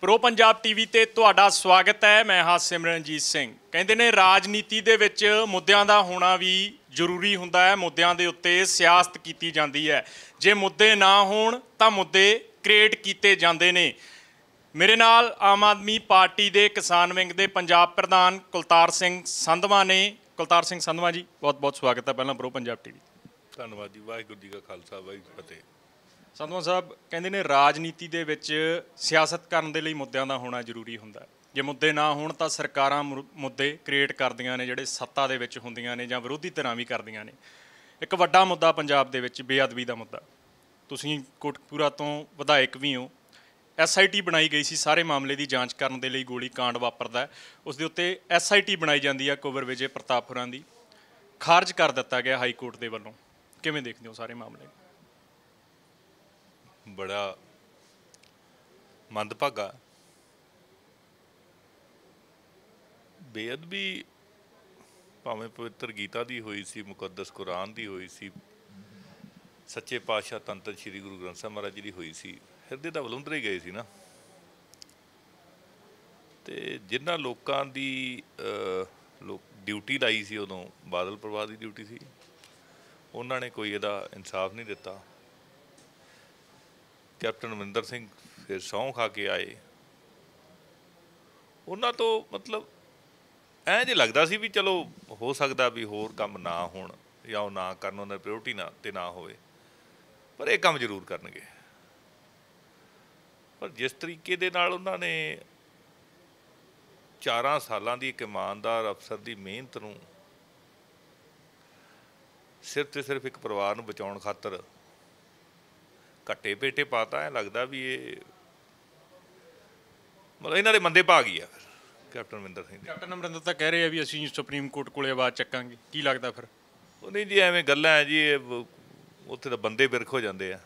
pro Punjab TV ਤੇ ਤੁਹਾਡਾ ਸਵਾਗਤ ਹੈ ਮੈਂ ਹਾਂ ਸਿਮਰਨਜੀਤ ਸਿੰਘ ਕਹਿੰਦੇ ਨੇ ਰਾਜਨੀਤੀ ਦੇ ਵਿੱਚ ਮੁੱਦਿਆਂ ਦਾ ਹੋਣਾ ਵੀ ਜ਼ਰੂਰੀ ਹੁੰਦਾ ਹੈ ਮੁੱਦਿਆਂ ਦੇ ਉੱਤੇ ਸਿਆਸਤ ਕੀਤੀ ਜਾਂਦੀ ਹੈ ਜੇ ਮੁੱਦੇ ਨਾ ਹੋਣ ਤਾਂ ਮੁੱਦੇ ਕ੍ਰੀਏਟ ਕੀਤੇ ਜਾਂਦੇ ਨੇ ਮੇਰੇ ਨਾਲ ਆਮ ਆਦਮੀ ਪਾਰਟੀ ਦੇ ਕਿਸਾਨ ਵਿੰਗ ਦੇ ਪੰਜਾਬ ਪ੍ਰਧਾਨ ਕੁਲਤਾਰ ਸਿੰਘ ਸੰਧਵਾ ਨੇ ਕੁਲਤਾਰ ਸਿੰਘ ਸੰਧਵਾ ਜੀ ਬਹੁਤ ਬਹੁਤ ਸਵਾਗਤ ਹੈ ਪਹਿਲਾਂ ਪ੍ਰੋ ਪੰਜਾਬ ਟੀਵੀ ਧੰਨਵਾਦ ਜੀ ਵਾਹਿਗੁਰੂ ਜੀ ਕਾ ਖਾਲਸਾ ਵਾਹਿਗੁਰੂ ਫਤਿਹ ਸੰਤਵਾਨ ਸਾਹਿਬ ਕਹਿੰਦੇ ਨੇ ਰਾਜਨੀਤੀ ਦੇ ਵਿੱਚ ਸਿਆਸਤ ਕਰਨ ਦੇ ਲਈ ਮੁੱਦਿਆਂ ਦਾ ਹੋਣਾ ਜ਼ਰੂਰੀ ਹੁੰਦਾ ਜੇ ਮੁੱਦੇ ਨਾ ਹੋਣ ਤਾਂ ਸਰਕਾਰਾਂ ਮੁੱਦੇ ਕ੍ਰੀਏਟ ਕਰਦੀਆਂ ਨੇ ਜਿਹੜੇ ਸੱਤਾ ਦੇ ਵਿੱਚ ਹੁੰਦੀਆਂ ਨੇ ਜਾਂ ਵਿਰੋਧੀ ਧਿਰਾਂ ਵੀ ਕਰਦੀਆਂ ਨੇ ਇੱਕ ਵੱਡਾ ਮੁੱਦਾ ਪੰਜਾਬ ਦੇ ਵਿੱਚ ਬੇਅਦਬੀ ਦਾ ਮੁੱਦਾ ਤੁਸੀਂ ਕੋਟਪੂਰਾ ਤੋਂ ਵਿਧਾਇਕ ਵੀ ਹੋ ਐਸਆਈਟੀ ਬਣਾਈ ਗਈ ਸੀ ਸਾਰੇ ਮਾਮਲੇ ਦੀ ਜਾਂਚ ਕਰਨ ਦੇ ਲਈ ਗੋਲੀ ਕਾਂਡ ਵਾਪਰਦਾ ਉਸ ਦੇ ਉੱਤੇ ਐਸਆਈਟੀ ਬਣਾਈ ਜਾਂਦੀ ਆ ਕੋਵਰ ਵਿਜੇ ਪ੍ਰਤਾਪਪੁਰਾਂ ਦੀ ਖਾਰਜ ਕਰ ਦਿੱਤਾ ਗਿਆ ਹਾਈ ਕੋਰਟ ਦੇ ਵੱਲੋਂ ਕਿਵੇਂ ਦੇਖਦੇ ਹੋ ਸਾਰੇ ਮਾਮਲੇ ਬੜਾ ਮੰਦਭਾਗਾ ਵੀ ਭਾਵੇਂ ਪਵਿੱਤਰ ਗੀਤਾ ਦੀ ਹੋਈ ਸੀ ਮੁਕੱਦਸ ਕੁਰਾਨ ਦੀ ਹੋਈ ਸੀ ਸੱਚੇ ਪਾਤਸ਼ਾਹ ਤੰਤਰ ਸ੍ਰੀ ਗੁਰੂ ਗ੍ਰੰਥ ਸਾਹਿਬ ਮਹਾਰਾਜ ਜੀ ਦੀ ਹੋਈ ਸੀ ਹਿਰਦੇ ਤਾਂ ਬਲੁੰਦਰੇ ਗਏ ਸੀ ਨਾ ਤੇ ਜਿਨ੍ਹਾਂ ਲੋਕਾਂ ਦੀ ਲੋਕ ਡਿਊਟੀ ਲਾਈ ਸੀ ਉਦੋਂ ਬਾਦਲ ਪ੍ਰਵਾਹ ਦੀ ਡਿਊਟੀ ਸੀ ਉਹਨਾਂ ਨੇ ਕੋਈ ਇਹਦਾ ਇਨਸਾਫ ਨਹੀਂ ਦਿੱਤਾ ਕੈਪਟਨ ਮਨਿੰਦਰ ਸਿੰਘ ਫਿਰ ਸੌਂ ਖਾ ਕੇ ਆਏ ਉਹਨਾਂ ਤੋਂ ਮਤਲਬ ਐਂ ਜੇ ਲੱਗਦਾ ਸੀ ਵੀ ਚਲੋ ਹੋ ਸਕਦਾ ਵੀ ਹੋਰ ਕੰਮ ਨਾ ਹੋਣ ਜਾਂ ਉਹ ਨਾ ਕਰਨ ਉਹਨਾਂ ਦੀ ਪ੍ਰਾਇੋਰਟੀ ਨਾ ਤੇ ਨਾ ਹੋਵੇ ਪਰ ਇਹ ਕੰਮ ਜ਼ਰੂਰ ਕਰਨਗੇ ਪਰ ਜਿਸ ਤਰੀਕੇ ਦੇ ਨਾਲ ਉਹਨਾਂ ਨੇ ਚਾਰਾਂ ਸਾਲਾਂ ਦੀ ਇੱਕ ਇਮਾਨਦਾਰ ਅਫਸਰ ਦੀ ਮਿਹਨਤ ਨੂੰ ਸਿਰਫ ਤੇ ਸਿਰਫ ਇੱਕ ਪਰਿਵਾਰ ਨੂੰ ਬਚਾਉਣ ਖਾਤਰ ਘੱਟੇ ਬੇਟੇ ਪਾਤਾ ਹੈ ਲੱਗਦਾ ਵੀ ਇਹ ਮਤਲਬ ਇਹਨਾਂ ਦੇ ਮੰਦੇ ਭਾਗ ਹੀ ਆ ਕੈਪਟਨ ਅਮਰਿੰਦਰ ਸਿੰਘ ਦੇ ਕੈਪਟਨ ਅਮਰਿੰਦਰ ਤਾਂ ਕਹਿ ਰਹੇ ਆ ਵੀ ਅਸੀਂ ਸੁਪਰੀਮ ਕੋਰਟ ਕੋਲੇ ਆਵਾਜ਼ ਚੱਕਾਂਗੇ ਕੀ ਲੱਗਦਾ ਫਿਰ ਉਹ ਨਹੀਂ ਜੀ ਐਵੇਂ ਗੱਲਾਂ ਆ ਜੀ ਇਹ ਉੱਥੇ ਤਾਂ ਬੰਦੇ ਬਿਰਖ ਹੋ ਜਾਂਦੇ ਆ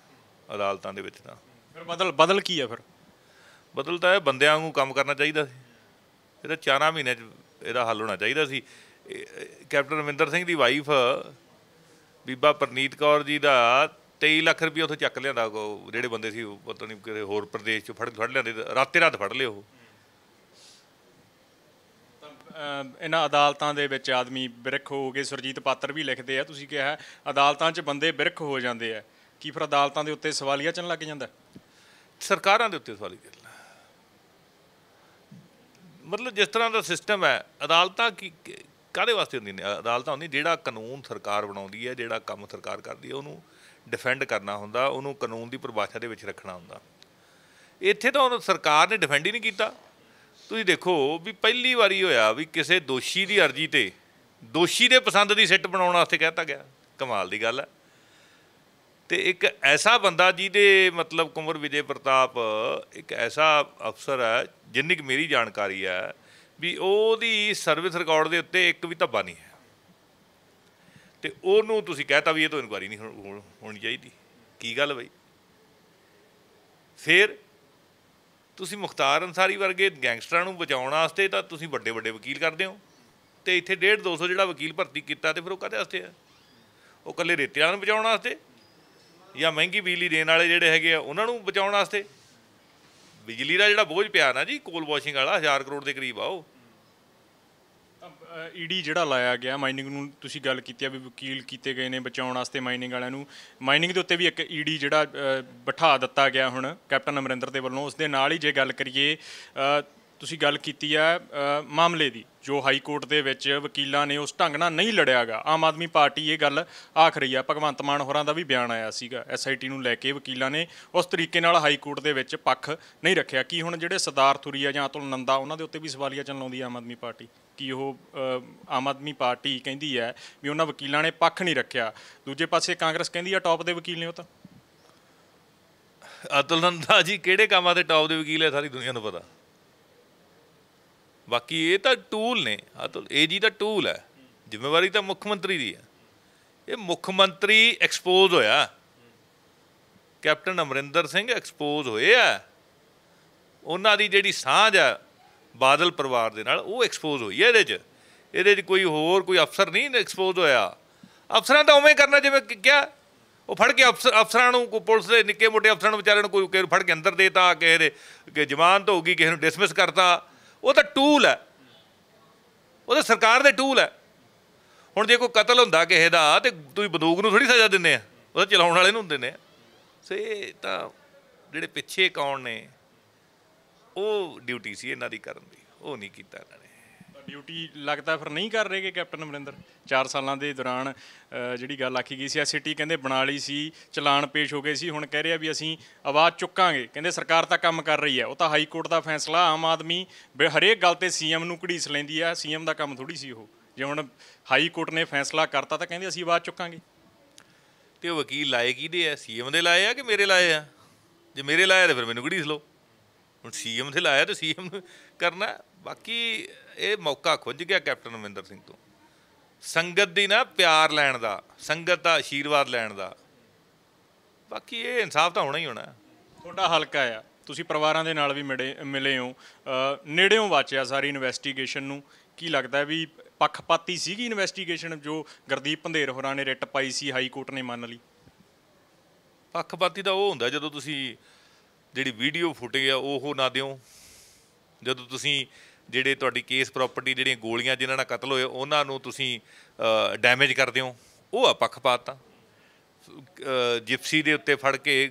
ਅਦਾਲਤਾਂ ਦੇ ਵਿੱਚ ਤਾਂ ਫਿਰ ਬਦਲ ਬਦਲ ਕੀ ਆ ਫਿਰ ਬਦਲ ਤਾਂ ਇਹ ਬੰਦਿਆਂ ਨੂੰ ਕੰਮ ਕਰਨਾ ਚਾਹੀਦਾ ਸੀ ਇਹਦਾ ਚਾਰਾਂ ਮਹੀਨੇ 'ਚ ਇਹਦਾ ਹੱਲ ਹੋਣਾ ਚਾਹੀਦਾ ਸੀ ਕੈਪਟਨ ਅਮਰਿੰਦਰ ਸਿੰਘ ਦੀ ਵਾਈਫ ਬੀਬਾ ਪਰਨੀਤ ਕੌਰ ਜੀ ਦਾ 23 ਲੱਖ ਰੁਪਏ ਉੱਥੇ ਚੱਕ ਲਿਆਂਦਾ ਉਹ ਜਿਹੜੇ ਬੰਦੇ ਸੀ ਉਹ ਪਤਾ ਨਹੀਂ ਕਿਹੜੇ ਹੋਰ ਪ੍ਰਦੇਸ਼ ਚੋਂ ਫੜ ਫੜ ਲਿਆਂਦੇ ਰਾਤੇ ਰਾਤ ਫੜ ਲਏ ਉਹ ਇਹਨਾਂ ਅਦਾਲਤਾਂ ਦੇ ਵਿੱਚ ਆਦਮੀ ਬਿਰਖ ਹੋ ਗਏ ਸੁਰਜੀਤ ਪਾਤਰ ਵੀ ਲਿਖਦੇ ਆ ਤੁਸੀਂ ਕਿਹਾ ਅਦਾਲਤਾਂ 'ਚ ਬੰਦੇ ਬਿਰਖ ਹੋ ਜਾਂਦੇ ਆ ਕੀ ਫਿਰ ਅਦਾਲਤਾਂ ਦੇ ਉੱਤੇ ਸਵਾਲੀਆ ਚੰਨ ਲੱਗ ਜਾਂਦਾ ਸਰਕਾਰਾਂ ਦੇ ਉੱਤੇ ਸਵਾਲੀ ਚੱਲਣਾ ਮਤਲਬ ਜਿਸ ਤਰ੍ਹਾਂ ਦਾ ਸਿਸਟਮ ਹੈ ਅਦਾਲਤਾਂ ਕੀ ਕਾਦੇ ਵਾਸਤੇ ਹੁੰਦੀਆਂ ਨੇ ਅਦਾਲਤਾਂ ਹੁੰਦੀ ਜਿਹੜਾ ਕਾਨੂੰਨ ਸਰਕਾਰ ਬਣਾਉਂਦੀ ਹੈ ਜਿਹੜਾ ਕੰਮ ਸਰਕਾਰ ਕਰਦੀ ਹੈ ਉਹਨੂੰ ਡਿਫੈਂਡ ਕਰਨਾ ਹੁੰਦਾ ਉਹਨੂੰ ਕਾਨੂੰਨ ਦੀ ਪਰਿਭਾਸ਼ਾ ਦੇ ਵਿੱਚ ਰੱਖਣਾ ਹੁੰਦਾ ਇੱਥੇ ਤਾਂ ਸਰਕਾਰ ਨੇ ਡਿਫੈਂਡ ਹੀ ਨਹੀਂ ਕੀਤਾ ਤੁਸੀਂ ਦੇਖੋ ਵੀ ਪਹਿਲੀ ਵਾਰੀ ਹੋਇਆ ਵੀ ਕਿਸੇ ਦੋਸ਼ੀ ਦੀ ਅਰਜ਼ੀ ਤੇ ਦੋਸ਼ੀ ਦੇ ਪਸੰਦ ਦੀ ਸਿੱਟ ਬਣਾਉਣ ਵਾਸਤੇ ਕਹਿਤਾ ਗਿਆ ਕਮਾਲ ਦੀ ਗੱਲ ਹੈ ਤੇ ਇੱਕ ਐਸਾ ਬੰਦਾ ਜਿਹਦੇ ਮਤਲਬ ਕੁਮਰ ਵਿਜੇ ਪ੍ਰਤਾਪ ਇੱਕ ਐਸਾ ਅਫਸਰ ਹੈ ਜਿੰਨੀ ਕਿ ਮੇਰੀ ਜਾਣਕਾਰੀ ਹੈ ਵੀ ਉਹਦੀ ਸਰਵਿਸ ਰਿਕਾਰਡ ਦੇ ਉੱਤੇ ਇੱਕ ਵੀ ਧੱਬਾ ਨਹੀਂ ਹੈ ਤੇ ਉਹਨੂੰ ਤੁਸੀਂ ਕਹਤਾ ਵੀ ਇਹ ਤੋਂ ਇਨਕੁਆਰੀ ਨਹੀਂ ਹੋਣੀ ਚਾਹੀਦੀ ਕੀ ਗੱਲ ਬਈ ਫਿਰ ਤੁਸੀਂ ਮੁਖਤਾਰ ਅਨਸਾਰੀ ਵਰਗੇ ਗੈਂਗਸਟਰਾਂ ਨੂੰ ਬਚਾਉਣ ਵਾਸਤੇ ਤਾਂ ਤੁਸੀਂ ਵੱਡੇ ਵੱਡੇ ਵਕੀਲ ਕਰਦੇ ਹੋ ਤੇ ਇੱਥੇ 1.5 200 ਜਿਹੜਾ ਵਕੀਲ ਭਰਤੀ ਕੀਤਾ ਤੇ ਫਿਰ ਉਹ ਕਹਦੇ ਵਾਸਤੇ ਆ ਉਹ ਕੱਲੇ ਰੇਤਿਆਂ ਨੂੰ ਬਚਾਉਣ ਵਾਸਤੇ ਜਾਂ ਮਹਿੰਗੀ ਬਿਜਲੀ ਦੇਣ ਵਾਲੇ ਜਿਹੜੇ ਹੈਗੇ ਆ ਉਹਨਾਂ ਨੂੰ ਬਚਾਉਣ ਵਾਸਤੇ ਬਿਜਲੀ ਦਾ ਜਿਹੜਾ ਬੋਝ ਪਿਆ ਨਾ ਜੀ ਕੋਲ ਵਾਸ਼ਿੰਗ ਵਾਲਾ 1000 ਕਰੋੜ ਦੇ ਕਰੀਬ ਆ ਉਹ ਈਡੀ ਜਿਹੜਾ ਲਾਇਆ ਗਿਆ ਮਾਈਨਿੰਗ ਨੂੰ ਤੁਸੀਂ ਗੱਲ ਕੀਤੀ ਆ ਵੀ ਵਕੀਲ ਕੀਤੇ ਗਏ ਨੇ ਬਚਾਉਣ ਵਾਸਤੇ ਮਾਈਨਿੰਗ ਵਾਲਿਆਂ ਨੂੰ ਮਾਈਨਿੰਗ ਦੇ ਉੱਤੇ ਵੀ ਇੱਕ ਈਡੀ ਜਿਹੜਾ ਬਿਠਾ ਦਿੱਤਾ ਗਿਆ ਹੁਣ ਕੈਪਟਨ ਅਮਰਿੰਦਰ ਦੇ ਵੱਲੋਂ ਉਸ ਦੇ ਨਾਲ ਹੀ ਜੇ ਗੱਲ ਕਰੀਏ ਤੁਸੀਂ ਗੱਲ ਕੀਤੀ ਆ ਮਾਮਲੇ ਦੀ ਜੋ ਹਾਈ ਕੋਰਟ ਦੇ ਵਿੱਚ ਵਕੀਲਾਂ ਨੇ ਉਸ ਢੰਗ ਨਾਲ ਨਹੀਂ ਲੜਿਆਗਾ ਆਮ ਆਦਮੀ ਪਾਰਟੀ ਇਹ ਗੱਲ ਆਖ ਰਹੀ ਆ ਭਗਵੰਤ ਮਾਨ ਹੋਰਾਂ ਦਾ ਵੀ ਬਿਆਨ ਆਇਆ ਸੀਗਾ ਐਸਆਈਟੀ ਨੂੰ ਲੈ ਕੇ ਵਕੀਲਾਂ ਨੇ ਉਸ ਤਰੀਕੇ ਨਾਲ ਹਾਈ ਕੋਰਟ ਦੇ ਵਿੱਚ ਪੱਖ ਨਹੀਂ ਰੱਖਿਆ ਕੀ ਹੁਣ ਜਿਹੜੇ ਸਰਦਾਰ ਥੁਰੀਆ ਜਾਂ ਅਤੁਲ ਨੰਦਾ ਉਹਨਾਂ ਦੇ ਉੱਤੇ ਵੀ ਸਵਾਲੀਆ ਚੱਲਣ ਲਾਉਂਦੀ ਆਮ ਆਦਮੀ ਪਾਰਟੀ ਕਿ ਉਹ ਆਮ ਆਦਮੀ ਪਾਰਟੀ ਕਹਿੰਦੀ ਹੈ ਵੀ ਉਹਨਾਂ ਵਕੀਲਾਂ ਨੇ ਪੱਖ ਨਹੀਂ ਰੱਖਿਆ ਦੂਜੇ ਪਾਸੇ ਕਾਂਗਰਸ ਕਹਿੰਦੀ ਆ ਟੌਪ ਦੇ ਵਕੀਲ ਨੇ ਉਹ ਤਾਂ ਅਤੁਲ ਨੰਦਾ ਜੀ ਕਿਹੜੇ ਕੰਮਾਂ ਦੇ ਟੌਪ ਦੇ ਵਕੀਲ ਹੈ ਸਾਰੀ ਦੁਨੀਆ ਨੂੰ ਪਤਾ ਬਾਕੀ ਇਹ ਤਾਂ ਟੂਲ ਨੇ ਅਤੁਲ ਇਹ ਜੀ ਦਾ ਟੂਲ ਹੈ ਜ਼ਿੰਮੇਵਾਰੀ ਤਾਂ ਮੁੱਖ ਮੰਤਰੀ ਦੀ ਹੈ ਇਹ ਮੁੱਖ ਮੰਤਰੀ ਐਕਸਪੋਜ਼ ਹੋਇਆ ਕੈਪਟਨ ਅਮਰਿੰਦਰ ਸਿੰਘ ਐਕਸਪੋਜ਼ ਹੋਏ ਆ ਉਹਨਾਂ ਦੀ ਜਿਹੜੀ ਸਾਂਝ ਆ ਬਾਦਲ ਪਰਿਵਾਰ ਦੇ ਨਾਲ ਉਹ ਐਕਸਪੋਜ਼ ਹੋਈ ਇਹਦੇ 'ਚ ਇਹਦੇ 'ਚ ਕੋਈ ਹੋਰ ਕੋਈ ਅਫਸਰ ਨਹੀਂ ਐਕਸਪੋਜ਼ ਹੋਇਆ ਅਫਸਰਾਂ ਤਾਂ ਉਵੇਂ ਕਰਨਾ ਜਿਵੇਂ ਕਿਹਾ ਉਹ ਫੜ ਕੇ ਅਫਸਰ ਅਫਸਰਾਂ ਨੂੰ ਕੋ ਪੁਲਿਸ ਦੇ ਨਿੱਕੇ ਮੋਟੇ ਅਫਸਰਾਂ ਨੂੰ ਵਿਚਾਰਿਆਂ ਨੂੰ ਕੋਈ ਫੜ ਕੇ ਅੰਦਰ ਦੇਤਾ ਕਿਸੇ ਦੇ ਕਿ ਜ਼ਮਾਨਤ ਹੋ ਗਈ ਕਿਸੇ ਨੂੰ ਡਿਸਮਿਸ ਕਰਤਾ ਉਹ ਤਾਂ ਟੂਲ ਹੈ ਉਹ ਤਾਂ ਸਰਕਾਰ ਦੇ ਟੂਲ ਹੈ ਹੁਣ ਜੇ ਕੋਈ ਕਤਲ ਹੁੰਦਾ ਕਿਸੇ ਦਾ ਤੇ ਤੁਸੀਂ ਬੰਦੂਕ ਨੂੰ ਥੋੜੀ ਸਜ਼ਾ ਦਿੰਦੇ ਆ ਉਹ ਚਲਾਉਣ ਵਾਲੇ ਨੂੰ ਦਿੰਦੇ ਆ ਸੇ ਤਾਂ ਜਿਹੜੇ ਪਿੱਛੇ ਕੌਣ ਨੇ ਉਹ ਡਿਊਟੀ ਸੀ ਇਹਨਾਂ ਦੀ ਕਰਨ ਦੀ ਉਹ ਨਹੀਂ ਕੀਤਾ ਇਹਨਾਂ ਨੇ ਡਿਊਟੀ ਲੱਗਦਾ ਫਿਰ ਨਹੀਂ ਕਰ ਰਹੇ ਕਿ ਕੈਪਟਨ ਅਮਰਿੰਦਰ 4 ਸਾਲਾਂ ਦੇ ਦੌਰਾਨ ਜਿਹੜੀ ਗੱਲ ਆਖੀ ਗਈ ਸੀ ਆ ਸਿਟੀ ਕਹਿੰਦੇ ਬਣਾ ਲਈ ਸੀ ਚਲਾਨ ਪੇਸ਼ ਹੋ ਗਏ ਸੀ ਹੁਣ ਕਹਿ ਰਿਹਾ ਵੀ ਅਸੀਂ ਆਵਾਜ਼ ਚੁੱਕਾਂਗੇ ਕਹਿੰਦੇ ਸਰਕਾਰ ਤਾਂ ਕੰਮ ਕਰ ਰਹੀ ਹੈ ਉਹ ਤਾਂ ਹਾਈ ਕੋਰਟ ਦਾ ਫੈਸਲਾ ਆਮ ਆਦਮੀ ਹਰੇਕ ਗੱਲ ਤੇ ਸੀਐਮ ਨੂੰ ਘੜੀਸ ਲੈਂਦੀ ਆ ਸੀਐਮ ਦਾ ਕੰਮ ਥੋੜੀ ਸੀ ਉਹ ਜੇ ਹੁਣ ਹਾਈ ਕੋਰਟ ਨੇ ਫੈਸਲਾ ਕਰਤਾ ਤਾਂ ਕਹਿੰਦੇ ਅਸੀਂ ਆਵਾਜ਼ ਚੁੱਕਾਂਗੇ ਤੇ ਉਹ ਵਕੀਲ ਲਾਏ ਕਿਹਦੇ ਆ ਸੀਐਮ ਦੇ ਲਾਏ ਆ ਕਿ ਮੇਰੇ ਲਾਏ ਆ ਜੇ ਮੇਰੇ ਲਾਏ ਤਾਂ ਫਿਰ ਮੈਨੂੰ ਘੜੀਸ ਲਓ ਹੁਣ ਸੀਐਮ ਤੇ ਲਾਇਆ ਤੇ ਸੀਐਮ ਕਰਨਾ ਬਾਕੀ ਇਹ ਮੌਕਾ ਖੁੱਜ ਗਿਆ ਕੈਪਟਨ ਅਮਰਿੰਦਰ ਸਿੰਘ ਤੋਂ ਸੰਗਤ ਦੀ ਨਾ ਪਿਆਰ ਲੈਣ ਦਾ ਸੰਗਤ ਦਾ ਆਸ਼ੀਰਵਾਦ ਲੈਣ ਦਾ ਬਾਕੀ ਇਹ ਇਨਸਾਫ ਤਾਂ ਹੋਣਾ ਹੀ ਹੋਣਾ ਤੁਹਾਡਾ ਹਲਕਾ ਆ ਤੁਸੀਂ ਪਰਿਵਾਰਾਂ ਦੇ ਨਾਲ ਵੀ ਮਿਲੇ ਮਿਲੇ ਹੋ ਨੇੜਿਓਂ ਵਾਚਿਆ ਸਾਰੀ ਇਨਵੈਸਟੀਗੇਸ਼ਨ ਨੂੰ ਕੀ ਲੱਗਦਾ ਵੀ ਪੱਖਪਾਤੀ ਸੀਗੀ ਇਨਵੈਸਟੀਗੇਸ਼ਨ ਜੋ ਗਰਦੀਪ ਭੰਦੇਰ ਹੋਰਾਂ ਨੇ ਰਿੱਟ ਪਾਈ ਸੀ ਹਾਈ ਕੋਰਟ ਨੇ ਮੰਨ ਲਈ ਪੱਖਪਾਤੀ ਤਾਂ ਉਹ ਹੁੰਦਾ ਜਦੋਂ ਤੁਸੀਂ ਜਿਹੜੀ ਵੀਡੀਓ ਫੁਟੇਜ ਆ ਉਹ ਨਾ ਦਿਓ ਜਦੋਂ ਤੁਸੀਂ ਜਿਹੜੇ ਤੁਹਾਡੀ ਕੇਸ ਪ੍ਰਾਪਰਟੀ ਜਿਹੜੀਆਂ ਗੋਲੀਆਂ ਜਿਨ੍ਹਾਂ ਨਾਲ ਕਤਲ ਹੋਏ ਉਹਨਾਂ ਨੂੰ ਤੁਸੀਂ ਡੈਮੇਜ ਕਰਦੇ ਹੋ ਉਹ ਆ ਪੱਖਪਾਤ ਆ ਜਿਪਸੀ ਦੇ ਉੱਤੇ ਫੜ ਕੇ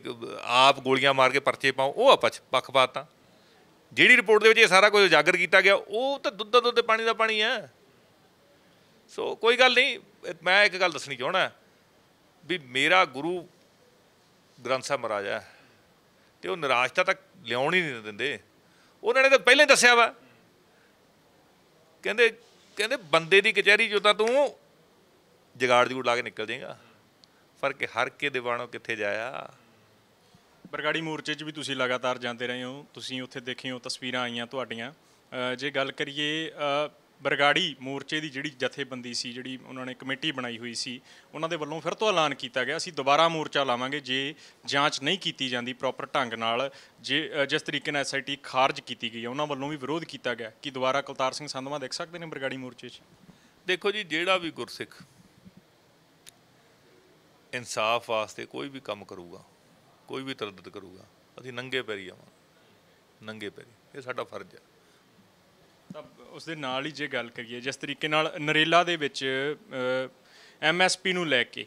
ਆਪ ਗੋਲੀਆਂ ਮਾਰ ਕੇ ਪਰਚੇ ਪਾਉ ਉਹ ਆ ਪੱਖਪਾਤ ਆ ਜਿਹੜੀ ਰਿਪੋਰਟ ਦੇ ਵਿੱਚ ਇਹ ਸਾਰਾ ਕੁਝ ਉਜਾਗਰ ਕੀਤਾ ਗਿਆ ਉਹ ਤਾਂ ਦੁੱਧ ਦਾ ਦੁੱਧ ਪਾਣੀ ਦਾ ਪਾਣੀ ਆ ਸੋ ਕੋਈ ਗੱਲ ਨਹੀਂ ਮੈਂ ਇੱਕ ਗੱਲ ਦੱਸਣੀ ਚਾਹਣਾ ਵੀ ਮੇਰਾ ਗੁਰੂ ਗ੍ਰੰਥ ਸਾਹਿਬ ਮਹਾਰਾਜ ਹੈ ਤੇ ਉਹ ਨਿਰਾਸ਼ਤਾ ਤੱਕ ਲਿਆਉਣ ਹੀ ਨਹੀਂ ਦਿੰਦੇ ਉਹਨਾਂ ਨੇ ਤਾਂ ਪਹਿਲਾਂ ਹੀ ਦੱਸਿਆ ਵਾ ਕਹਿੰਦੇ ਕਹਿੰਦੇ ਬੰਦੇ ਦੀ ਕਚਹਿਰੀ ਜੋ ਤਾਂ ਤੂੰ ਜਗਾੜ ਜੂੜ ਲਾ ਕੇ ਨਿਕਲ ਜਾਏਗਾ ਪਰ ਕਿ ਹਰ ਕੇ ਦੀਵਾਨੋਂ ਕਿੱਥੇ ਜਾਇਆ ਬਰਗਾੜੀ ਮੋਰਚੇ 'ਚ ਵੀ ਤੁਸੀਂ ਲਗਾਤਾਰ ਜਾਂਦੇ ਰਹੇ ਹੋ ਤੁਸੀਂ ਉੱਥੇ ਦੇਖੇ ਹੋ ਤਸਵੀਰਾਂ ਆਈਆਂ ਤੁਹਾਡੀਆਂ ਜੇ ਗੱਲ ਕਰੀਏ ਬਰਗਾੜੀ ਮੋਰਚੇ ਦੀ ਜਿਹੜੀ ਜਥੇਬੰਦੀ ਸੀ ਜਿਹੜੀ ਉਹਨਾਂ ਨੇ ਕਮੇਟੀ ਬਣਾਈ ਹੋਈ ਸੀ ਉਹਨਾਂ ਦੇ ਵੱਲੋਂ ਫਿਰ ਤੋਂ ਐਲਾਨ ਕੀਤਾ ਗਿਆ ਅਸੀਂ ਦੁਬਾਰਾ ਮੋਰਚਾ ਲਾਵਾਂਗੇ ਜੇ ਜਾਂਚ ਨਹੀਂ ਕੀਤੀ ਜਾਂਦੀ ਪ੍ਰੋਪਰ ਢੰਗ ਨਾਲ ਜੇ ਜਿਸ ਤਰੀਕੇ ਨਾਲ ਐਸਆਈਟੀ ਖਾਰਜ ਕੀਤੀ ਗਈ ਹੈ ਉਹਨਾਂ ਵੱਲੋਂ ਵੀ ਵਿਰੋਧ ਕੀਤਾ ਗਿਆ ਕਿ ਦੁਬਾਰਾ ਕੁਲਤਾਰ ਸਿੰਘ ਸੰਧਵਾ ਦੇਖ ਸਕਦੇ ਨੇ ਬਰਗਾੜੀ ਮੋਰਚੇ 'ਚ ਦੇਖੋ ਜੀ ਜਿਹੜਾ ਵੀ ਗੁਰਸਿੱਖ ਇਨਸਾਫ ਵਾਸਤੇ ਕੋਈ ਵੀ ਕੰਮ ਕਰੂਗਾ ਕੋਈ ਵੀ ਤਰਦਦ ਕਰੂਗਾ ਅਸੀਂ ਨੰਗੇ ਪੈਰੀ ਆਵਾਂ ਨੰਗੇ ਪੈਰੀ ਇਹ ਸਾਡਾ ਫਰਜ਼ ਹੈ ਤਾਂ ਉਸ ਦੇ ਨਾਲ ਹੀ ਜੇ ਗੱਲ ਕਰੀਏ ਜਿਸ ਤਰੀਕੇ ਨਾਲ ਨਰੇਲਾ ਦੇ ਵਿੱਚ ਐਮਐਸਪੀ ਨੂੰ ਲੈ ਕੇ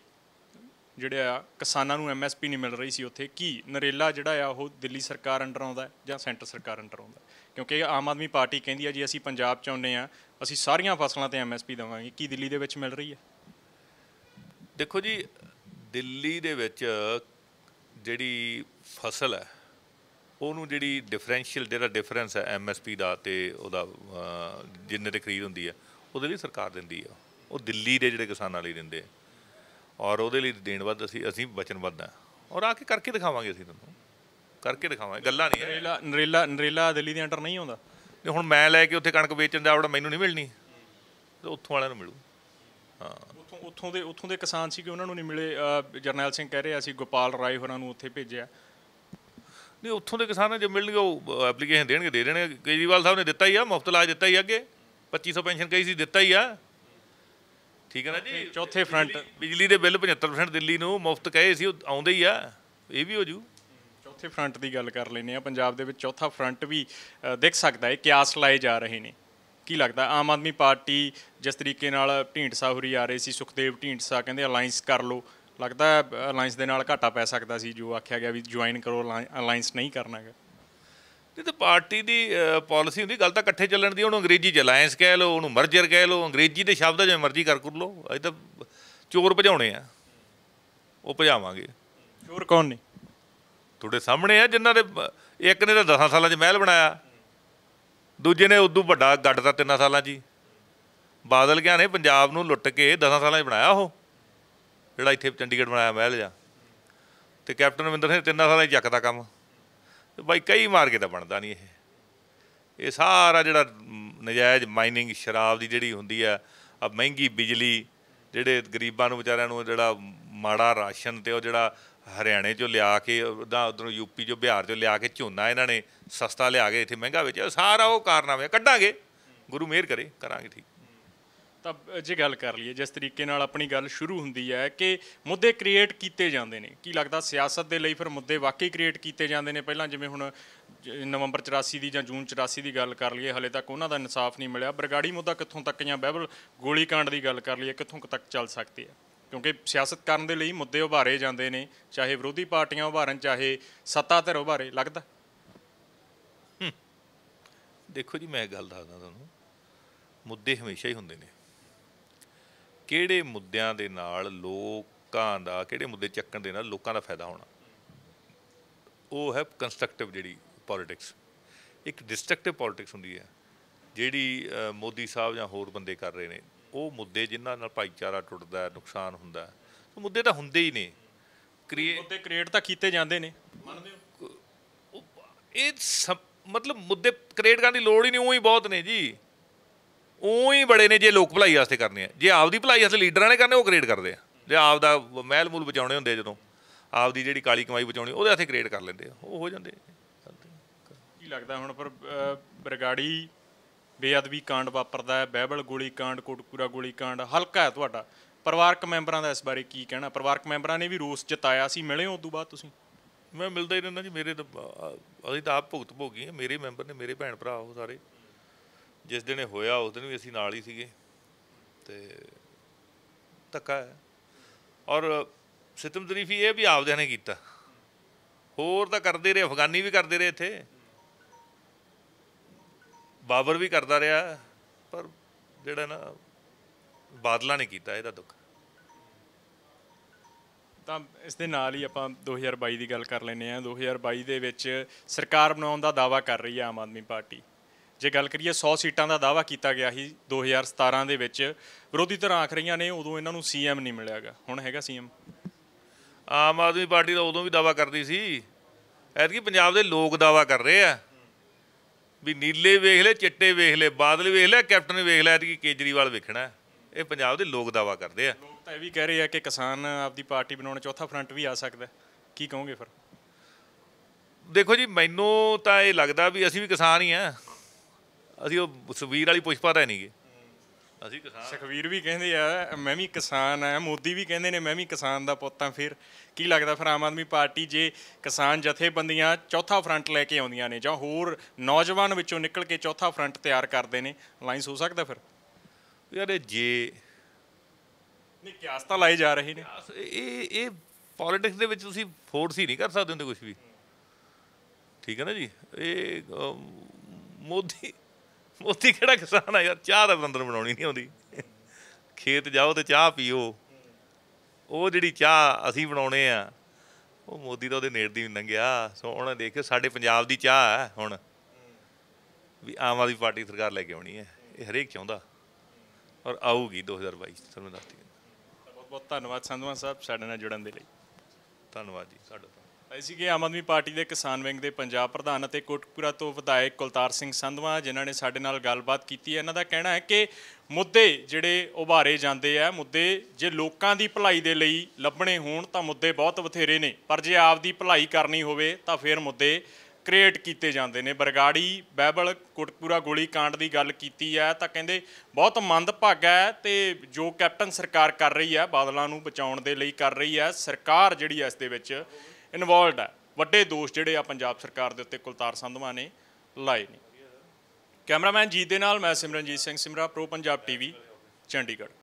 ਜਿਹੜਾ ਆ ਕਿਸਾਨਾਂ ਨੂੰ ਐਮਐਸਪੀ ਨਹੀਂ ਮਿਲ ਰਹੀ ਸੀ ਉੱਥੇ ਕੀ ਨਰੇਲਾ ਜਿਹੜਾ ਆ ਉਹ ਦਿੱਲੀ ਸਰਕਾਰ ਅੰਡਰ ਆਉਂਦਾ ਜਾਂ ਸੈਂਟਰ ਸਰਕਾਰ ਅੰਡਰ ਆਉਂਦਾ ਕਿਉਂਕਿ ਆਮ ਆਦਮੀ ਪਾਰਟੀ ਕਹਿੰਦੀ ਆ ਜੀ ਅਸੀਂ ਪੰਜਾਬ ਚ ਆਉਂਦੇ ਆ ਅਸੀਂ ਸਾਰੀਆਂ ਫਸਲਾਂ ਤੇ ਐਮਐਸਪੀ ਦਵਾਂਗੇ ਕੀ ਦਿੱਲੀ ਦੇ ਵਿੱਚ ਮਿਲ ਰਹੀ ਹੈ ਦੇਖੋ ਜੀ ਦਿੱਲੀ ਦੇ ਵਿੱਚ ਜਿਹੜੀ ਫਸਲ ਹੈ ਉਹਨੂੰ ਜਿਹੜੀ ਡਿਫਰੈਂਸ਼ੀਅਲ ਜਿਹੜਾ ਡਿਫਰੈਂਸ ਹੈ ਐਮਐਸਪੀ ਦਾ ਤੇ ਉਹਦਾ ਜਿੰਨੇ ਤੇ ਖਰੀਦ ਹੁੰਦੀ ਹੈ ਉਹਦੇ ਲਈ ਸਰਕਾਰ ਦਿੰਦੀ ਆ ਉਹ ਦਿੱਲੀ ਦੇ ਜਿਹੜੇ ਕਿਸਾਨਾਂ ਲਈ ਦਿੰਦੇ ਔਰ ਉਹਦੇ ਲਈ ਦੇਣ ਵੱਧ ਅਸੀਂ ਅਸੀਂ ਵਚਨਬੱਧ ਆ ਔਰ ਆ ਕੇ ਕਰਕੇ ਦਿਖਾਵਾਂਗੇ ਅਸੀਂ ਤੁਹਾਨੂੰ ਕਰਕੇ ਦਿਖਾਵਾਂਗੇ ਗੱਲਾਂ ਨਹੀਂ ਨਰੇਲਾ ਨਰੇਲਾ ਨਰੇਲਾ ਦਿੱਲੀ ਦੇ ਅੰਡਰ ਨਹੀਂ ਆਉਂਦਾ ਤੇ ਹੁਣ ਮੈਂ ਲੈ ਕੇ ਉੱਥੇ ਕਣਕ ਵੇਚਣ ਦਾ ਆਵੜਾ ਮੈਨੂੰ ਨਹੀਂ ਮਿਲਣੀ ਤੇ ਉੱਥੋਂ ਵਾਲਿਆਂ ਨੂੰ ਮਿਲੂ ਹਾਂ ਉੱਥੋਂ ਉੱਥੋਂ ਦੇ ਉੱਥੋਂ ਦੇ ਕਿਸਾਨ ਸੀ ਕਿ ਉਹਨਾਂ ਨੂੰ ਨਹੀਂ ਮਿਲੇ ਜਰਨੈਲ ਸਿੰਘ ਕਹਿ ਰਿਹਾ ਸੀ ਗੋਪਾਲ ਰਾਏ ਹੋਰਾਂ ਨੂੰ ਉੱਥੇ ਭੇਜਿਆ ਨਹੀਂ ਉੱਥੋਂ ਦੇ ਕਿਸਾਨ ਜੇ ਮਿਲਣਗੇ ਉਹ ਐਪਲੀਕੇਸ਼ਨ ਦੇਣਗੇ ਦੇ ਦੇਣਗੇ ਕੇਜਰੀਵਾਲ ਸਾਹਿਬ ਨੇ ਦਿੱਤਾ ਹੀ ਆ ਮੁਫਤ ਇਲਾਜ ਦਿੱਤਾ ਹੀ ਅੱਗੇ 2500 ਪੈਨਸ਼ਨ ਕਹੀ ਸੀ ਦਿੱਤਾ ਹੀ ਆ ਠੀਕ ਹੈ ਨਾ ਜੀ ਚੌਥੇ ਫਰੰਟ ਬਿਜਲੀ ਦੇ ਬਿੱਲ 75% ਦਿੱਲੀ ਨੂੰ ਮੁਫਤ ਕਹੇ ਸੀ ਆਉਂਦੇ ਹੀ ਆ ਇਹ ਵੀ ਹੋ ਜੂ ਚੌਥੇ ਫਰੰਟ ਦੀ ਗੱਲ ਕਰ ਲੈਨੇ ਆ ਪੰਜਾਬ ਦੇ ਵਿੱਚ ਚੌਥਾ ਫਰੰਟ ਵੀ ਦੇਖ ਸਕਦਾ ਹੈ ਕਿਆਸ ਲਾਏ ਜਾ ਰਹੇ ਨੇ ਕੀ ਲੱਗਦਾ ਆਮ ਆਦਮੀ ਪਾਰਟੀ ਜਿਸ ਤਰੀਕੇ ਨਾਲ ਢੀਂਡਸਾ ਹੁਰੀ ਆ ਰਹੇ ਸੀ ਸੁਖਦੇਵ ਢੀਂਡਸਾ ਕਹਿੰਦੇ ਅਲਾਈਂਸ ਕਰ ਲਓ ਲੱਗਦਾ ਅਲਾਈਅੰਸ ਦੇ ਨਾਲ ਘਾਟਾ ਪੈ ਸਕਦਾ ਸੀ ਜੋ ਆਖਿਆ ਗਿਆ ਵੀ ਜੁਆਇਨ ਕਰੋ ਅਲਾਈਅੰਸ ਨਹੀਂ ਕਰਨਾ ਹੈ ਤੇ ਤਾਂ ਪਾਰਟੀ ਦੀ ਪਾਲਿਸੀ ਹੁੰਦੀ ਗੱਲ ਤਾਂ ਇਕੱਠੇ ਚੱਲਣ ਦੀ ਉਹਨੂੰ ਅੰਗਰੇਜ਼ੀ ਚ ਅਲਾਈਅੰਸ ਕਹਿ ਲਓ ਉਹਨੂੰ ਮਰਜਰ ਕਹਿ ਲਓ ਅੰਗਰੇਜ਼ੀ ਦੇ ਸ਼ਬਦ ਜਿਵੇਂ ਮਰਜ਼ੀ ਕਰ ਕਰ ਲਓ ਅਜ ਤਾਂ ਚੋਰ ਭਜਾਉਣੇ ਆ ਉਹ ਭਜਾਵਾਂਗੇ ਚੋਰ ਕੌਣ ਨੇ ਤੁਹਾਡੇ ਸਾਹਮਣੇ ਆ ਜਿਨ੍ਹਾਂ ਨੇ ਇੱਕ ਨੇ ਤਾਂ 10 ਸਾਲਾਂ 'ਚ ਮਹਿਲ ਬਣਾਇਆ ਦੂਜੇ ਨੇ ਉਦੋਂ ਵੱਡਾ ਗੱਡ ਤਾਂ 3 ਸਾਲਾਂ 'ਚ ਬਾਦਲ ਗਿਆ ਨੇ ਪੰਜਾਬ ਨੂੰ ਲੁੱਟ ਕੇ 10 ਸਾਲਾਂ 'ਚ ਬਣਾਇਆ ਉਹ ਜਿਹੜਾ ਇੱਥੇ ਚੰਡੀਗੜ੍ਹ ਬਣਾਇਆ ਮਹਿਲ ਜਾਂ ਤੇ ਕੈਪਟਨ ਅਮਿੰਦਰ ਸਿੰਘ ਤਿੰਨਾਂ ਸਾਲਾਂ ਹੀ ਚੱਕਦਾ ਕੰਮ ਤੇ ਬਾਈ ਕਈ ਮਾਰ ਕੇ ਤਾਂ ਬਣਦਾ ਨਹੀਂ ਇਹ ਇਹ ਸਾਰਾ ਜਿਹੜਾ ਨਜਾਇਜ਼ ਮਾਈਨਿੰਗ ਸ਼ਰਾਬ ਦੀ ਜਿਹੜੀ ਹੁੰਦੀ ਆ ਆ ਮਹਿੰਗੀ ਬਿਜਲੀ ਜਿਹੜੇ ਗਰੀਬਾਂ ਨੂੰ ਵਿਚਾਰਿਆਂ ਨੂੰ ਜਿਹੜਾ ਮਾੜਾ ਰਾਸ਼ਨ ਤੇ ਉਹ ਜਿਹੜਾ ਹਰਿਆਣੇ ਚੋਂ ਲਿਆ ਕੇ ਉਹਦਾ ਉਧਰੋਂ ਯੂਪੀ ਚੋਂ ਬਿਹਾਰ ਚੋਂ ਲਿਆ ਕੇ ਝੋਨਾ ਇਹਨਾਂ ਨੇ ਸਸਤਾ ਲਿਆ ਕੇ ਇੱਥੇ ਮਹਿੰਗਾ ਵੇਚਿਆ ਸਾਰਾ ਉਹ ਕਾਰਨਾਮਾ ਕੱਢਾਂਗੇ ਗੁਰੂ ਮਿਹਰ ਕਰੇ ਕਰਾਂਗੇ ਠੀਕ ਤਾਂ ਜੇ ਗੱਲ ਕਰ ਲਈਏ ਜਿਸ ਤਰੀਕੇ ਨਾਲ ਆਪਣੀ ਗੱਲ ਸ਼ੁਰੂ ਹੁੰਦੀ ਹੈ ਕਿ ਮੁੱਦੇ ਕ੍ਰੀਏਟ ਕੀਤੇ ਜਾਂਦੇ ਨੇ ਕੀ ਲੱਗਦਾ ਸਿਆਸਤ ਦੇ ਲਈ ਫਿਰ ਮੁੱਦੇ ਵਾਕਈ ਕ੍ਰੀਏਟ ਕੀਤੇ ਜਾਂਦੇ ਨੇ ਪਹਿਲਾਂ ਜਿਵੇਂ ਹੁਣ ਨਵੰਬਰ 84 ਦੀ ਜਾਂ ਜੂਨ 84 ਦੀ ਗੱਲ ਕਰ ਲਈਏ ਹਲੇ ਤੱਕ ਉਹਨਾਂ ਦਾ ਇਨਸਾਫ ਨਹੀਂ ਮਿਲਿਆ ਬਰਗਾੜੀ ਮੁੱਦਾ ਕਿੱਥੋਂ ਤੱਕ ਜਾਂ ਬਹਿਬਲ ਗੋਲੀकांड ਦੀ ਗੱਲ ਕਰ ਲਈਏ ਕਿੱਥੋਂ ਤੱਕ ਚੱਲ ਸਕਦੀ ਹੈ ਕਿਉਂਕਿ ਸਿਆਸਤ ਕਰਨ ਦੇ ਲਈ ਮੁੱਦੇ ਉਭਾਰੇ ਜਾਂਦੇ ਨੇ ਚਾਹੇ ਵਿਰੋਧੀ ਪਾਰਟੀਆਂ ਉਭਾਰਨ ਚਾਹੇ ਸੱਤਾ ਧਿਰ ਉਭਾਰੇ ਲੱਗਦਾ ਦੇਖੋ ਜੀ ਮੈਂ ਗੱਲ ਦੱਸਦਾ ਤੁਹਾਨੂੰ ਮੁੱਦੇ ਹਮੇਸ਼ਾ ਹੀ ਹੁੰਦੇ ਨੇ ਕਿਹੜੇ ਮੁੱਦਿਆਂ ਦੇ ਨਾਲ ਲੋਕਾਂ ਦਾ ਕਿਹੜੇ ਮੁੱਦੇ ਚੱਕਣ ਦੇ ਨਾਲ ਲੋਕਾਂ ਦਾ ਫਾਇਦਾ ਹੋਣਾ ਉਹ ਹੈ ਕੰਸਟਰਕਟਿਵ ਜਿਹੜੀ ਪੋਲਿਟਿਕਸ ਇੱਕ ਡਿਸਟਰਕਟਿਵ ਪੋਲਿਟਿਕਸ ਹੁੰਦੀ ਹੈ ਜਿਹੜੀ ਮੋਦੀ ਸਾਹਿਬ ਜਾਂ ਹੋਰ ਬੰਦੇ ਕਰ ਰਹੇ ਨੇ ਉਹ ਮੁੱਦੇ ਜਿਨ੍ਹਾਂ ਨਾਲ ਭਾਈਚਾਰਾ ਟੁੱਟਦਾ ਨੁਕਸਾਨ ਹੁੰਦਾ ਸੋ ਮੁੱਦੇ ਤਾਂ ਹੁੰਦੇ ਹੀ ਨੇ ਕ੍ਰੀਏਟ ਮੁੱਦੇ ਕ੍ਰੀਏਟ ਤਾਂ ਕੀਤੇ ਜਾਂਦੇ ਨੇ ਮੰਨਦੇ ਹੋ ਇਹ ਮਤਲਬ ਮੁੱਦੇ ਕ੍ਰੀਏਟ ਕਰਨ ਦੀ ਲੋੜ ਹੀ ਨਹੀਂ ਉਹੀ ਬਹੁਤ ਨੇ ਜੀ ਉਹੀ ਬੜੇ ਨੇ ਜੇ ਲੋਕ ਭਲਾਈ ਵਾਸਤੇ ਕਰਨੇ ਆ ਜੇ ਆਪਦੀ ਭਲਾਈ ਵਾਸਤੇ ਲੀਡਰਾਂ ਨੇ ਕਰਨੇ ਉਹ ਕ੍ਰੀਏਟ ਕਰਦੇ ਆ ਜੇ ਆਪ ਦਾ ਮਹਿਲ ਮੂਲ ਬਚਾਉਣੇ ਹੁੰਦੇ ਜਦੋਂ ਆਪ ਦੀ ਜਿਹੜੀ ਕਾਲੀ ਕਮਾਈ ਬਚਾਉਣੀ ਉਹਦੇ ਹੱਥੇ ਕ੍ਰੀਏਟ ਕਰ ਲੈਂਦੇ ਆ ਉਹ ਹੋ ਜਾਂਦੇ ਕੀ ਲੱਗਦਾ ਹੁਣ ਪਰ ਬਰਗਾੜੀ ਬੇਅਦਬੀ ਕਾਂਡ ਵਾਪਰਦਾ ਹੈ ਬਹਿਬਲ ਗੋਲੀ ਕਾਂਡ ਕੋਟਕੂਰਾ ਗੋਲੀ ਕਾਂਡ ਹਲਕਾ ਹੈ ਤੁਹਾਡਾ ਪਰਿਵਾਰਕ ਮੈਂਬਰਾਂ ਦਾ ਇਸ ਬਾਰੇ ਕੀ ਕਹਿਣਾ ਪਰਿਵਾਰਕ ਮੈਂਬਰਾਂ ਨੇ ਵੀ ਰੋਸ ਜਤਾਇਆ ਸੀ ਮਿਲੇ ਉਸ ਤੋਂ ਬਾਅਦ ਤੁਸੀਂ ਮੈਂ ਮਿਲਦਾ ਹੀ ਰਹਿੰਦਾ ਜੀ ਮੇਰੇ ਤਾਂ ਅਸੀਂ ਤਾਂ ਆਪ ਭੁਗਤ ਭੋਗੀ ਮੇਰੇ ਮੈਂਬਰ ਨੇ ਮੇਰੇ ਭੈਣ ਭਰਾ ਉਹ ਸਾਰੇ ਜਿਸ ਦਿਨ ਇਹ ਹੋਇਆ ਉਸ ਦਿਨ ਵੀ ਅਸੀਂ ਨਾਲ ਹੀ ਸੀਗੇ ਤੇ ਧੱਕਾ ਹੈ ਔਰ ਸਿਤਮ ਜ਼ਰੀਫੀ ਇਹ ਵੀ ਆਪਦੇ ਨੇ ਕੀਤਾ ਹੋਰ ਤਾਂ ਕਰਦੇ ਰਹੇ ਅਫਗਾਨੀ ਵੀ ਕਰਦੇ ਰਹੇ ਇੱਥੇ ਬਾਬਰ ਵੀ ਕਰਦਾ ਰਿਹਾ ਪਰ ਜਿਹੜਾ ਨਾ ਬਾਦਲਾ ਨੇ ਕੀਤਾ ਇਹਦਾ ਦੁੱਖ ਤਾਂ ਇਸ ਦੇ ਨਾਲ ਹੀ ਆਪਾਂ 2022 ਦੀ ਗੱਲ ਕਰ ਲੈਨੇ ਆ 2022 ਦੇ ਵਿੱਚ ਸਰਕਾਰ ਬਣਾਉਣ ਦਾ ਦਾਵਾ ਕਰ ਰਹੀ ਹੈ ਆਮ ਆਦਮੀ ਪਾਰਟੀ ਜੇ ਗੱਲ ਕਰੀਏ 100 ਸੀਟਾਂ ਦਾ ਦਾਵਾ ਕੀਤਾ ਗਿਆ ਸੀ 2017 ਦੇ ਵਿੱਚ ਵਿਰੋਧੀ ਧਿਰਾਂ ਆਖ ਰਹੀਆਂ ਨੇ ਉਦੋਂ ਇਹਨਾਂ ਨੂੰ ਸੀਐਮ ਨਹੀਂ ਮਿਲਿਆਗਾ ਹੁਣ ਹੈਗਾ ਸੀਐਮ ਆਮ ਆਦਮੀ ਪਾਰਟੀ ਦਾ ਉਦੋਂ ਵੀ ਦਾਵਾ ਕਰਦੀ ਸੀ ਐਤਕੀ ਪੰਜਾਬ ਦੇ ਲੋਕ ਦਾਵਾ ਕਰ ਰਹੇ ਆ ਵੀ ਨੀਲੇ ਵੇਖ ਲੈ ਚਿੱਟੇ ਵੇਖ ਲੈ ਬਾਦਲ ਵੇਖ ਲੈ ਕੈਪਟਨ ਵੇਖ ਲੈ ਐਤਕੀ ਕੇਜਰੀਵਾਲ ਵੇਖਣਾ ਇਹ ਪੰਜਾਬ ਦੇ ਲੋਕ ਦਾਵਾ ਕਰਦੇ ਆ ਲੋਕ ਤਾਂ ਇਹ ਵੀ ਕਹਿ ਰਹੇ ਆ ਕਿ ਕਿਸਾਨ ਆਪਦੀ ਪਾਰਟੀ ਬਣਾਉਣ ਚੌਥਾ ਫਰੰਟ ਵੀ ਆ ਸਕਦਾ ਕੀ ਕਹੋਗੇ ਫਿਰ ਦੇਖੋ ਜੀ ਮੈਨੂੰ ਤਾਂ ਇਹ ਲੱਗਦਾ ਵੀ ਅਸੀਂ ਵੀ ਕਿਸਾਨ ਹੀ ਆ ਅਸੀਂ ਉਹ ਸੁਵੀਰ ਵਾਲੀ ਪੁਸ਼ਪਾ ਤਾਂ ਨਹੀਂ ਅਸੀਂ ਕਿਸਾਨ ਸੁਖਵੀਰ ਵੀ ਕਹਿੰਦੇ ਆ ਮੈਂ ਵੀ ਕਿਸਾਨ ਆ ਮੋਦੀ ਵੀ ਕਹਿੰਦੇ ਨੇ ਮੈਂ ਵੀ ਕਿਸਾਨ ਦਾ ਪੁੱਤ ਆ ਫਿਰ ਕੀ ਲੱਗਦਾ ਫਿਰ ਆਮ ਆਦਮੀ ਪਾਰਟੀ ਜੇ ਕਿਸਾਨ ਜਥੇਬੰਦੀਆਂ ਚੌਥਾ ਫਰੰਟ ਲੈ ਕੇ ਆਉਂਦੀਆਂ ਨੇ ਜਾਂ ਹੋਰ ਨੌਜਵਾਨ ਵਿੱਚੋਂ ਨਿਕਲ ਕੇ ਚੌਥਾ ਫਰੰਟ ਤਿਆਰ ਕਰਦੇ ਨੇ ਅਲਾਈਅੰਸ ਹੋ ਸਕਦਾ ਫਿਰ ਯਾਰ ਇਹ ਜੇ ਨਹੀਂ ਕਿਆਸ ਤਾਂ ਲਾਏ ਜਾ ਰਹੇ ਨੇ ਇਹ ਇਹ ਪੋਲਿਟਿਕਸ ਦੇ ਵਿੱਚ ਤੁਸੀਂ ਫੋਰਸ ਹੀ ਨਹੀਂ ਕਰ ਸਕਦੇ ਹੁੰਦੇ ਕੁਝ ਵੀ ਠੀਕ ਹੈ ਨਾ ਜੀ ਇਹ ਮੋਦੀ ਮੋਤੀ ਕਿਹੜਾ ਕਿਸਾਨ ਆ ਯਾਰ ਚਾਹ ਦਾ ਬੰਦਰ ਬਣਾਉਣੀ ਨਹੀਂ ਆਉਂਦੀ ਖੇਤ ਜਾਓ ਤੇ ਚਾਹ ਪੀਓ ਉਹ ਜਿਹੜੀ ਚਾਹ ਅਸੀਂ ਬਣਾਉਨੇ ਆ ਉਹ ਮੋਦੀ ਦਾ ਉਹਦੇ ਨੇੜ ਦੀ ਲੰਗਿਆ ਸੋ ਉਹਨਾਂ ਦੇਖਿਓ ਸਾਡੇ ਪੰਜਾਬ ਦੀ ਚਾਹ ਹੈ ਹੁਣ ਵੀ ਆਮ ਆਦਮੀ ਪਾਰਟੀ ਸਰਕਾਰ ਲੈ ਕੇ ਆਉਣੀ ਹੈ ਇਹ ਹਰੇਕ ਚਾਹੁੰਦਾ ਔਰ ਆਊਗੀ 2022 ਸਾਨੂੰ ਦੱਸਦੀ ਬਹੁਤ ਬਹੁਤ ਧੰਨਵਾਦ ਸੰਧਵਾ ਸਾਹਿਬ ਸਾਡੇ ਨਾਲ ਜੁੜਨ ਦੇ ਲਈ ਧੰਨਵਾਦ ਜੀ ਸਾਡਾ ਕਿ ਆਮ ਆਦਮੀ ਪਾਰਟੀ ਦੇ ਕਿਸਾਨ ਵਿੰਗ ਦੇ ਪੰਜਾਬ ਪ੍ਰਧਾਨ ਅਤੇ ਕੋਟਕਪੂਰਾ ਤੋਂ ਵਿਧਾਇਕ ਕੁਲਤਾਰ ਸਿੰਘ ਸੰਧਵਾ ਜਿਨ੍ਹਾਂ ਨੇ ਸਾਡੇ ਨਾਲ ਗੱਲਬਾਤ ਕੀਤੀ ਹੈ ਇਹਨਾਂ ਦਾ ਕਹਿਣਾ ਹੈ ਕਿ ਮੁੱਦੇ ਜਿਹੜੇ ਉਭਾਰੇ ਜਾਂਦੇ ਆ ਮੁੱਦੇ ਜੇ ਲੋਕਾਂ ਦੀ ਭਲਾਈ ਦੇ ਲਈ ਲੱਭਣੇ ਹੋਣ ਤਾਂ ਮੁੱਦੇ ਬਹੁਤ ਬਥੇਰੇ ਨੇ ਪਰ ਜੇ ਆਪ ਦੀ ਭਲਾਈ ਕਰਨੀ ਹੋਵੇ ਤਾਂ ਫਿਰ ਮੁੱਦੇ ਕ੍ਰੀਏਟ ਕੀਤੇ ਜਾਂਦੇ ਨੇ ਬਰਗਾੜੀ ਬੈਬਲ ਕੋਟਕਪੂਰਾ ਗੋਲੀ ਕਾਂਡ ਦੀ ਗੱਲ ਕੀਤੀ ਹੈ ਤਾਂ ਕਹਿੰਦੇ ਬਹੁਤ ਮੰਦ ਭਾਗ ਹੈ ਤੇ ਜੋ ਕੈਪਟਨ ਸਰਕਾਰ ਕਰ ਰਹੀ ਹੈ ਬਾਦਲਾਂ ਨੂੰ ਬਚਾਉਣ ਦੇ ਲਈ ਕਰ ਰਹੀ ਹੈ ਸਰਕਾਰ ਜਿਹੜੀ ਇਸ ਦੇ ਵਿੱਚ ਇਨਵੋਲਡ ਹੈ ਵੱਡੇ ਦੋਸ਼ ਜਿਹੜੇ ਆ ਪੰਜਾਬ ਸਰਕਾਰ ਦੇ ਉੱਤੇ ਕੁਲਤਾਰ ਸੰਧਵਾ ਨੇ ਲਾਏ ਨੇ ਕੈਮਰਾਮੈਨ ਜੀਤ ਦੇ ਨਾਲ ਮੈਂ ਸਿਮਰਨਜੀਤ ਸਿੰਘ ਸਿਮਰਾ ਪ੍ਰੋ ਪੰਜਾਬ ਟੀਵੀ ਚੰਡੀਗੜ੍ਹ